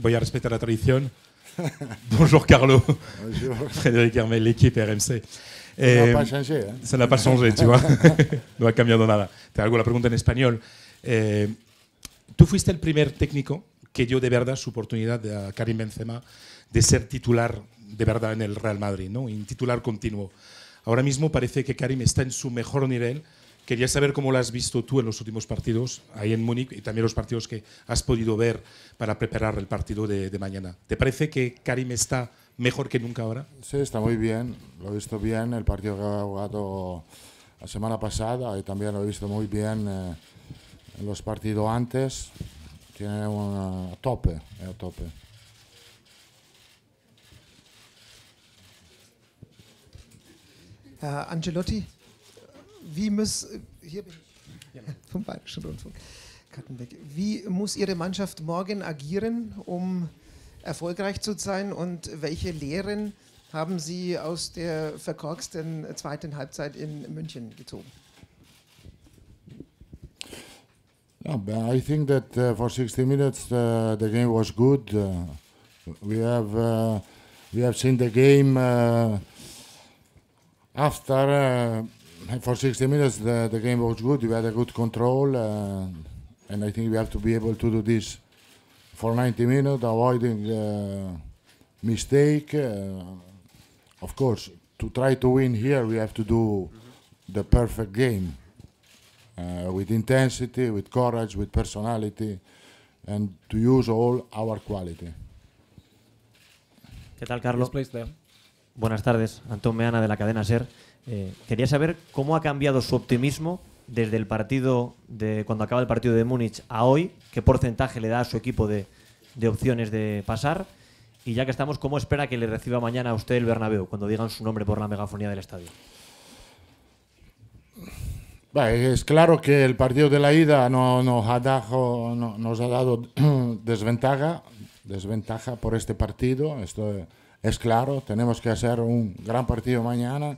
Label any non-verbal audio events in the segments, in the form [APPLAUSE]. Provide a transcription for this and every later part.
voy a respetar la tradición. [LAUGHS] Bonjour Carlo. Bonjour. Frédéric Hermel, l'équipe RMC. Eh, no changé. Ça n'a pas changé, tu [LAUGHS] [LAUGHS] no ha cambiado nada. Te hago la pregunta en español. Eh, Tú fuiste el primer técnico que dio de verdad su oportunidad a Karim Benzema de ser titular de verdad en el Real Madrid, ¿no? Un titular continuo. Ahora mismo parece que Karim está en su mejor nivel Quería saber cómo lo has visto tú en los últimos partidos ahí en Múnich y también los partidos que has podido ver para preparar el partido de, mañana. ¿Te parece que Karim está mejor que nunca ahora? Sí, está muy bien. Lo he visto bien. El partido que ha jugado la semana pasada y también lo he visto muy bien eh, en los partidos antes. Tiene un eh, tope, eh, tope. Angelotti, wie muss, äh, hier bin ich, vom Bayerischen Rundfunk, Kattenbeck, wie muss Ihre Mannschaft morgen agieren, um erfolgreich zu sein und welche Lehren haben Sie aus der verkorksten zweiten Halbzeit in München gezogen? No, but I think that uh, for 60 minutes uh, the game was good. Uh, we have uh, we have seen the game uh, after uh, Eh, for 60 minutes, the, the game was good. We had a good control, uh, and I think we have to be able to do this for 90 minutes, avoiding uh, mistake. Uh, of course, to try to win here, we have to do the perfect game uh, with intensity, with courage, with personality, and to use all our quality. ¿Qué tal, Carlos? Buenas tardes, Antón Meana de la cadena SER. Eh, quería saber cómo ha cambiado su optimismo desde el partido, de cuando acaba el partido de Múnich a hoy, qué porcentaje le da a su equipo de, opciones de pasar. Y ya que estamos, ¿cómo espera que le reciba mañana a usted el Bernabéu cuando digan su nombre por la megafonía del estadio? Es claro que el partido de la ida no, nos, ha dado, [CLEARS THROAT] desventaja, desventaja por este partido. Esto es claro, tenemos que hacer un gran partido mañana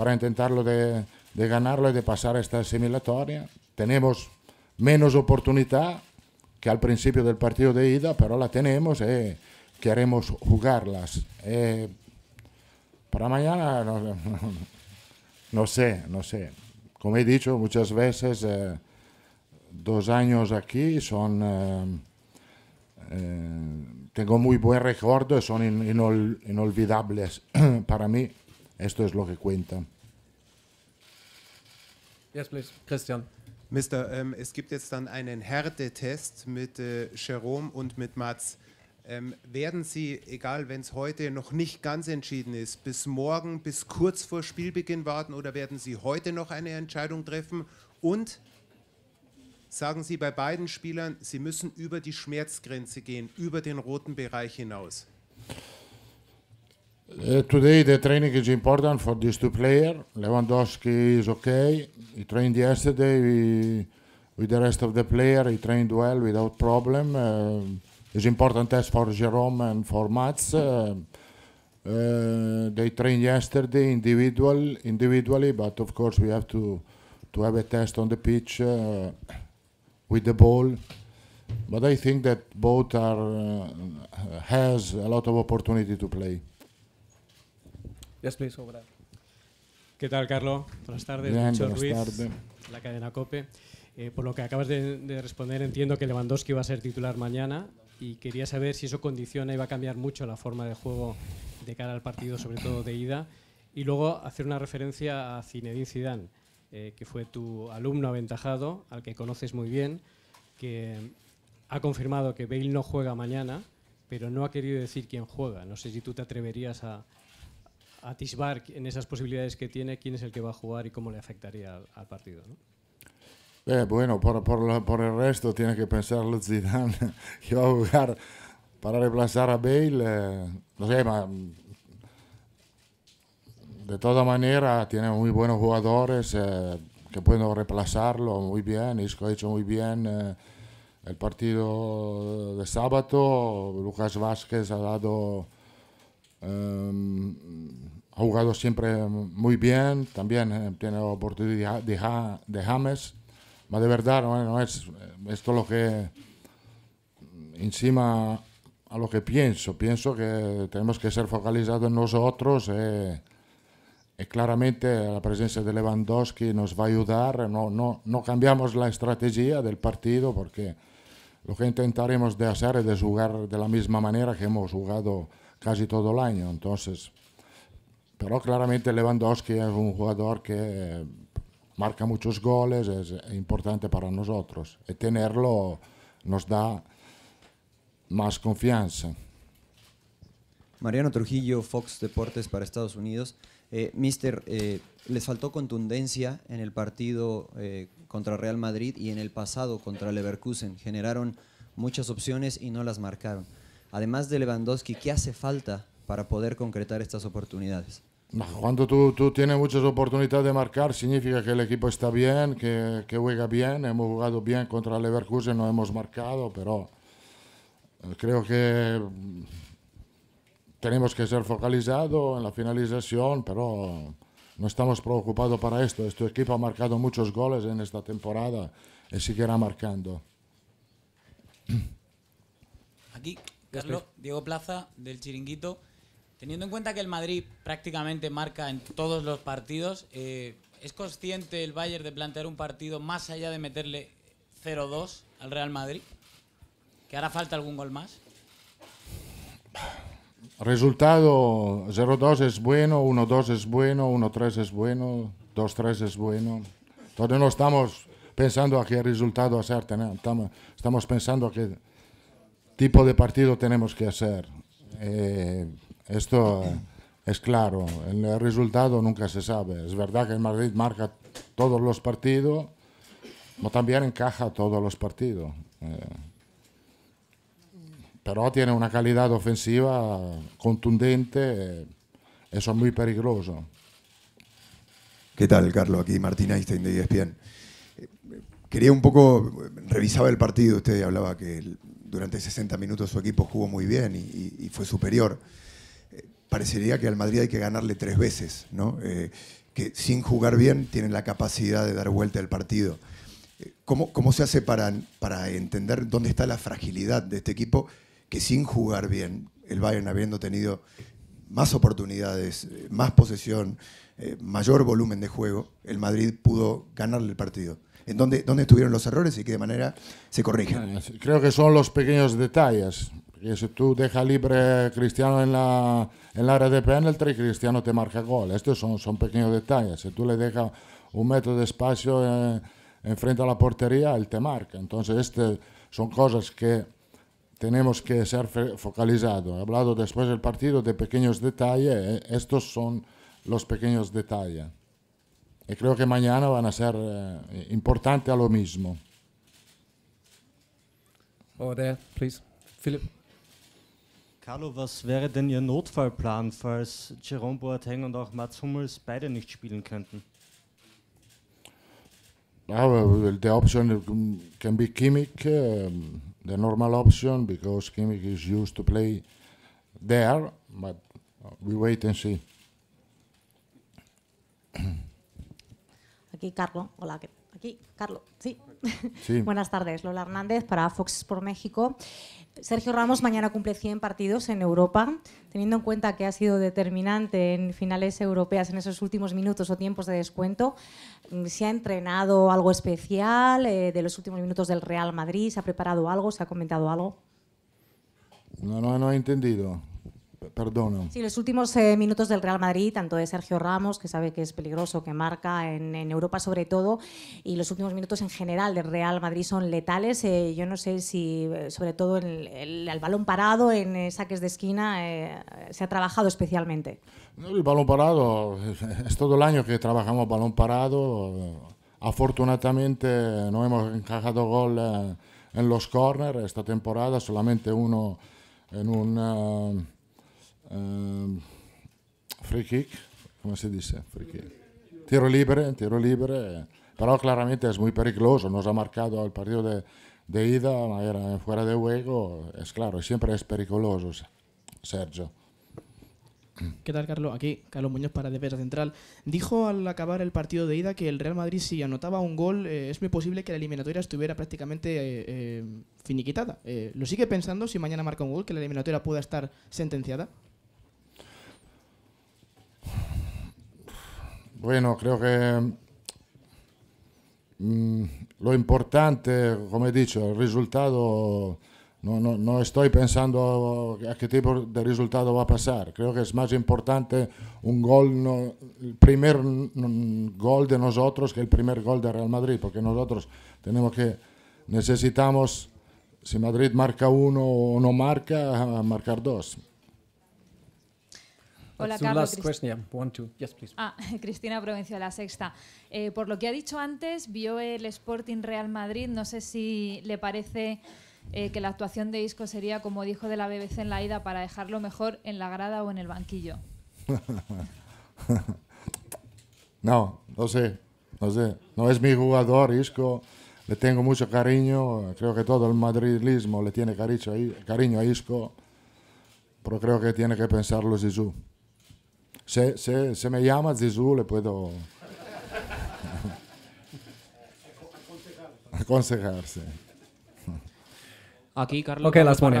para intentarlo de, ganarlo y de pasar a esta asimilatoria. Tenemos menos oportunidad que al principio del partido de ida, pero la tenemos, y eh. queremos jugarlas. Eh. para mañana, [LAUGHS] no, sé, no sé. Como he dicho muchas veces, eh, dos años aquí son... tengo muy buen recuerdo, son inolvidables [CLEARS THROAT] para mí. Esto es lo que cuenta. Yes, please. Christian. Mister, ähm, es gibt jetzt dann einen Härtetest mit äh, Jerome und mit Mats. Ähm, werden Sie, egal wenn es heute noch nicht ganz entschieden ist, bis morgen, bis kurz vor Spielbeginn warten oder werden Sie heute noch eine Entscheidung treffen? Und sagen Sie bei beiden Spielern, Sie müssen über die Schmerzgrenze gehen, über den roten Bereich hinaus. Uh, today the training is important for these two players. Lewandowski is okay. He trained yesterday we, with the rest of the player. He trained well without problem. Uh, it's important test for Jerome and for Mats. Uh, they trained yesterday individual, individually, but of course we have to to have a test on the pitch with the ball. But I think that both are has a lot of opportunity to play. ¿Qué tal, Carlos? Buenas tardes. Bien, buenas tardes. la cadena COPE. Eh, por lo que acabas de, responder, entiendo que Lewandowski va a ser titular mañana y quería saber si eso condiciona y va a cambiar mucho la forma de juego de cara al partido, sobre todo de ida. Y luego hacer una referencia a Zinedine Zidane, eh, que fue tu alumno aventajado, al que conoces muy bien, que ha confirmado que Bale no juega mañana, pero no ha querido decir quién juega. No sé si tú te atreverías a, atisbar en esas posibilidades que tiene quién es el que va a jugar y cómo le afectaría al, partido. Eh, bueno, por, el resto tiene que pensar Zidane [LAUGHS] que va a jugar para reemplazar a Bale. Eh, no sé, mm, de toda manera tiene muy buenos jugadores eh, que pueden reemplazarlo muy bien. Isco ha hecho muy bien el partido de sábado. Lucas Vázquez ha dado Em, ha jugado siempre muy bien, también eh, tiene la oportunidad de, de James, pero de verdad no, es esto lo que encima a lo que pienso, pienso que tenemos que ser focalizados en nosotros eh, eh, claramente la presencia de Lewandowski nos va a ayudar, no, no, no cambiamos la estrategia del partido porque lo que intentaremos de hacer es de jugar de la misma manera que hemos jugado casi todo el año. Entonces, pero claramente Lewandowski es un jugador que marca muchos goles, es importante para nosotros. Y tenerlo nos da más confianza. Mariano Trujillo, Fox Deportes para Estados Unidos. Eh, mister, eh, les faltó contundencia en el partido eh, contra Real Madrid y en el pasado contra Leverkusen. Generaron muchas opciones y no las marcaron además de Lewandowski, ¿qué hace falta para poder concretar estas oportunidades? Cuando tú, tienes muchas oportunidades de marcar, significa que el equipo está bien, que, juega bien. Hemos jugado bien contra el Leverkusen, no hemos marcado, pero eh, creo que tenemos que ser focalizados en la finalización, pero no estamos preocupados para esto. Este equipo ha marcado muchos goles en esta temporada y seguirá marcando. Aquí Carlos, Diego Plaza, del Chiringuito. Teniendo en cuenta que el Madrid prácticamente marca en todos los partidos, eh, ¿es consciente el Bayern de plantear un partido más allá de meterle 0-2 al Real Madrid? ¿Que hará falta algún gol más? Resultado 0-2 es bueno, 1-2 es bueno, 1-3 es bueno, 2-3 es bueno. entonces no estamos pensando a qué resultado hacer, estamos pensando a qué tipo de partido tenemos que hacer. Eh, esto es claro, el resultado nunca se sabe. Es verdad que el Madrid marca todos los partidos, pero también encaja todos los partidos. Eh, pero tiene una calidad ofensiva contundente, eh, eso es muy peligroso. ¿Qué tal, Carlos? Aquí Martín Einstein de ESPN. Quería un poco, revisaba el partido, usted hablaba que durante 60 minutos su equipo jugó muy bien y, fue superior. Eh, parecería que al Madrid hay que ganarle tres veces, ¿no? Eh, que sin jugar bien tienen la capacidad de dar vuelta al partido. Eh, ¿cómo, se hace para entender dónde está la fragilidad de este equipo que sin jugar bien, el Bayern habiendo tenido más oportunidades, eh, más posesión, eh, mayor volumen de juego, el Madrid pudo ganarle el partido. ¿En dónde, dónde estuvieron los errores y qué manera se corrigen? Creo que son los pequeños detalles. si tú dejas libre a Cristiano en la, en la área de penalty, Cristiano te marca gol. Estos son, son pequeños detalles. Si tú le dejas un metro de espacio eh, enfrente a la portería, él te marca. Entonces, este son cosas que tenemos que ser focalizados. He hablado después del partido de pequeños detalles, ¿eh? estos son los pequeños detalles. Y creo que mañana van a ser eh, importantes a lo mismo. Over there, please. Philip. Carlo, was wäre denn Ihr Notfallplan, falls Jerome Boateng und auch Mats Hummels beide nicht spielen könnten? Aber ah, the option mm, can be Kimmich, the normal option because Kimmich is used to play there, but uh, we wait and see. Aquí Carlos, hola, ¿qué Carlos, sí. [LAUGHS] Buenas tardes, Lola Hernández para Fox por México. Sergio Ramos mañana cumple 100 partidos en Europa. Teniendo en cuenta que ha sido determinante en finales europeas en esos últimos minutos o tiempos de descuento, mm, ¿se ha entrenado algo especial eh, de los últimos minutos del Real Madrid? ¿Se ha preparado algo? ¿Se ha comentado algo? No, no, no he entendido. Perdón. Sí, los últimos eh, minutos del Real Madrid, tanto de Sergio Ramos, que sabe que es peligroso, que marca en, Europa sobre todo, y los últimos minutos en general del Real Madrid son letales. Eh, yo no sé si, eh, sobre todo en el, el balón parado, en saques de esquina, se ha trabajado especialmente. El balón parado, es todo el año que trabajamos balón parado. Afortunadamente no hemos encajado gol en los corners esta temporada, solamente uno en un... Ehm, free kick, ¿cómo se dice? Tiro libre, tiro libre, pero claramente es muy peligroso, nos ha marcado al partido de, ida, era fuera de juego, es claro, siempre es peligroso, Sergio. ¿Qué tal, Carlos? Aquí, Carlos Muñoz para Defensa Central. Dijo al acabar el partido de ida que el Real Madrid, si anotaba un gol, eh, es muy posible que la eliminatoria estuviera prácticamente eh, eh, finiquitada. ¿Lo sigue pensando si mañana marca un gol, que la eliminatoria pueda estar sentenciada? Bueno, creo que mm, lo importante, como he dicho, el resultado, no, no, estoy pensando a qué tipo de resultado va a pasar. Creo que es más importante un gol, el primer mm, gol de nosotros que el primer gol de Real Madrid, porque nosotros tenemos que, necesitamos, si Madrid marca uno o no marca, marcar dos. Hola, Carlos. Cristina Provincia de la Sexta. Eh, por lo que ha dicho antes, vio el Sporting Real Madrid. No sé si le parece eh, que la actuación de Isco sería, como dijo de la BBC en la ida, para dejarlo mejor en la grada o en el banquillo. [LAUGHS] no, no sé, no sé. No es mi jugador, Isco. Le tengo mucho cariño. Creo que todo el madridismo le tiene cariño a Isco. Pero creo que tiene que pensarlo Jesús. Se, me llama Zizú, uh, le puedo [LAUGHS] aconsejarse. Aquí, Carlos,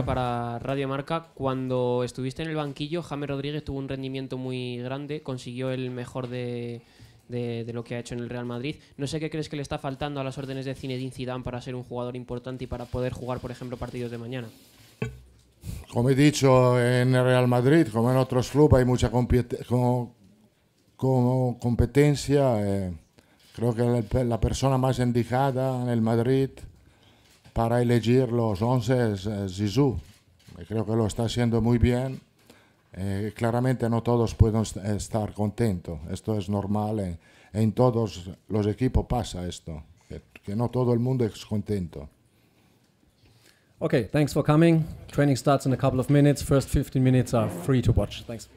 para Radio Marca. Cuando estuviste en el banquillo, Jaime Rodríguez tuvo un rendimiento muy grande, consiguió el mejor de, lo que ha hecho en el Real Madrid. No sé qué crees que le está faltando a las órdenes de Zinedine Zidane para ser un jugador importante y para poder jugar, por ejemplo, partidos de mañana. Como he dicho, en el Real Madrid, como en otros clubes, hay mucha competencia. Eh, creo que la persona más indicada en el Madrid para elegir los 11 es Zizou. Eh, creo que lo está haciendo muy bien. Eh, claramente no todos pueden estar contentos. Esto es normal. En, todos los equipos pasa esto, que no todo el mundo es contento. Okay, thanks for coming. Training starts in a couple of minutes. First 15 minutes are free to watch. Thanks.